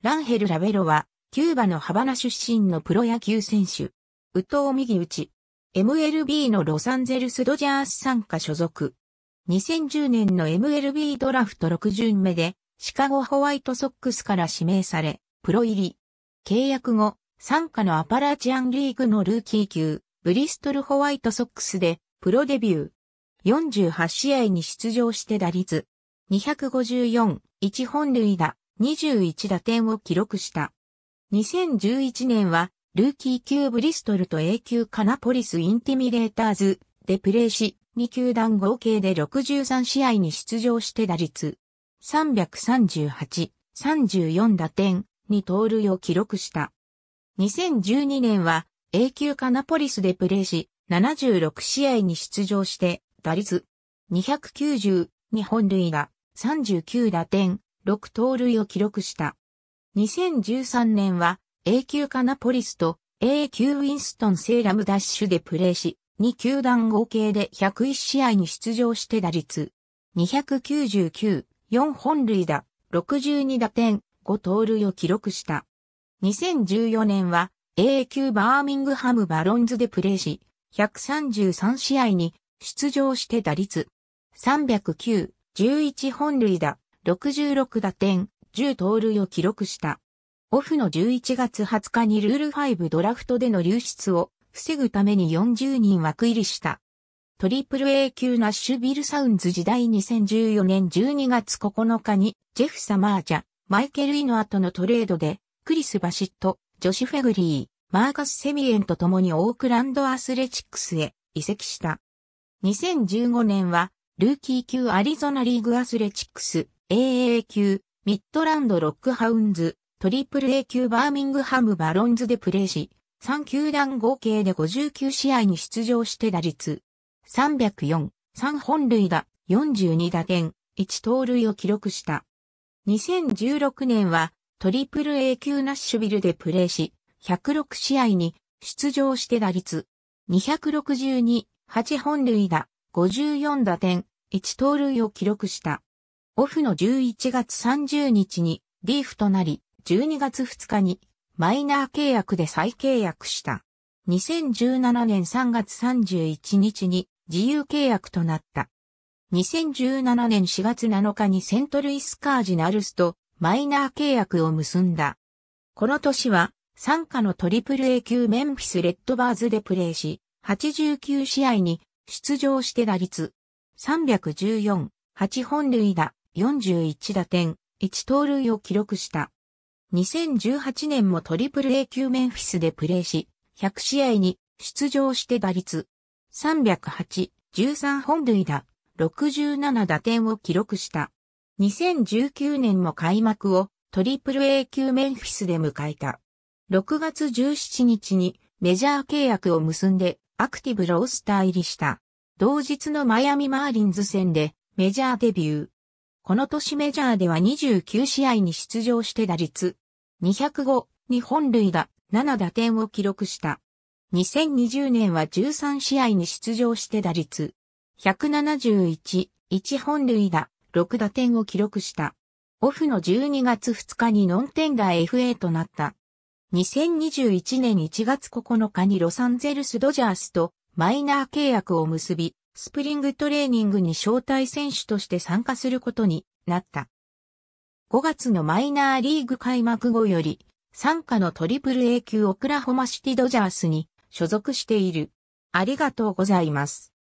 ランヘル・ラベロは、キューバのハバナ出身のプロ野球選手。右投右打ち。MLB のロサンゼルス・ドジャース参加所属。2010年の MLB ドラフト6巡目で、シカゴホワイトソックスから指名され、プロ入り。契約後、参加のアパラチアンリーグのルーキー級、ブリストルホワイトソックスで、プロデビュー。48試合に出場して打率。254、1本塁打。21打点を記録した。2011年は、ルーキー級ブリストルと A 級カナポリスインティミレーターズでプレーし、2球団合計で63試合に出場して打率338、34打点に盗塁を記録した。2012年は A 級カナポリスでプレーし、76試合に出場して打率290、日本塁打39打点6盗塁を記録した。2013年は A 級カナポリスと A 級ウィンストンセーラムダッシュでプレーし、2球団合計で101試合に出場して打率299、4本塁打、62打点、5盗塁を記録した。2014年は A 級バーミングハムバロンズでプレーし、133試合に出場して打率309、11本塁打、66打点、10盗塁を記録した。オフの11月20日にルール5ドラフトでの流出を防ぐために40人枠入りした。トリプル A 級ナッシュビルサウンズ時代2014年12月9日にジェフ・サマージャ、マイケル・イノアとのトレードでクリス・バシット、ジョシュ・フェグリー、マーカス・セミエンと共にオークランド・アスレチックスへ移籍した。2015年はルーキー級アリゾナリーグアスレチックス a a 級、ミッドランドロックハウンズ、トリプル A 級バーミングハムバロンズでプレーし、3球団合計で59試合に出場して打率。304、3本塁打、42打点、1盗塁を記録した。2016年はトリプル A 級ナッシュビルでプレーし、106試合に出場して打率。262、8本塁打、54打点、1盗塁を記録した。オフの11月30日にリーフとなり、12月2日にマイナー契約で再契約した。2017年3月31日に自由契約となった。2017年4月7日にセントルイスカージナルスとマイナー契約を結んだ。この年は、参加のトリプル A 級メンフィスレッドバーズでプレーし、89試合に出場して打率314、8本塁打、41打点、1盗塁を記録した。2018年もトリプル A 級メンフィスでプレーし、100試合に出場して打率308、13本塁打、67打点を記録した。2019年も開幕をトリプル A 級メンフィスで迎えた。6月17日にメジャー契約を結んでアクティブロースター入りした。同日のマイアミマーリンズ戦でメジャーデビュー。この年メジャーでは29試合に出場して打率205日本塁打7打点を記録した。2020年は13試合に出場して打率171、1本塁打、6打点を記録した。オフの12月2日にノンテンダー FA となった。2021年1月9日にロサンゼルスドジャースとマイナー契約を結び、スプリングトレーニングに招待選手として参加することになった。5月のマイナーリーグ開幕後より、参加のトリプル A 級オクラホマシティドジャースに所属している。ありがとうございます。